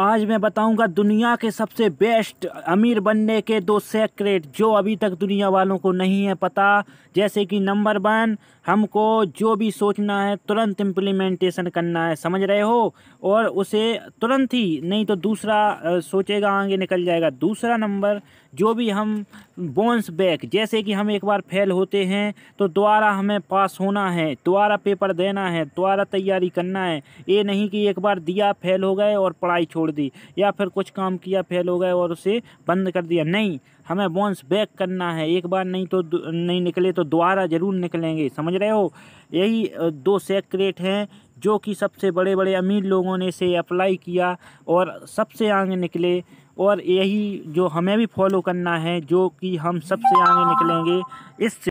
आज मैं बताऊंगा दुनिया के सबसे बेस्ट अमीर बनने के दो सेक्रेट जो अभी तक दुनिया वालों को नहीं है पता जैसे कि नंबर वन हमको जो भी सोचना है तुरंत इम्प्लीमेंटेशन करना है समझ रहे हो और उसे तुरंत ही नहीं तो दूसरा सोचेगा आगे निकल जाएगा दूसरा नंबर जो भी हम बोन्स बैक जैसे कि हम एक बार फेल होते हैं तो दोबारा हमें पास होना है दोबारा पेपर देना है दोबारा तैयारी करना है ये नहीं कि एक बार दिया फेल हो गए और पढ़ाई छोड़ छोड़ दी या फिर कुछ काम किया फेल हो गए और उसे बंद कर दिया नहीं हमें बॉन्स बैक करना है एक बार नहीं तो नहीं निकले तो दोबारा ज़रूर निकलेंगे समझ रहे हो यही दो सेक्रेट हैं जो कि सबसे बड़े बड़े अमीर लोगों ने इसे अप्लाई किया और सबसे आगे निकले और यही जो हमें भी फॉलो करना है जो कि हम सबसे आगे निकलेंगे इस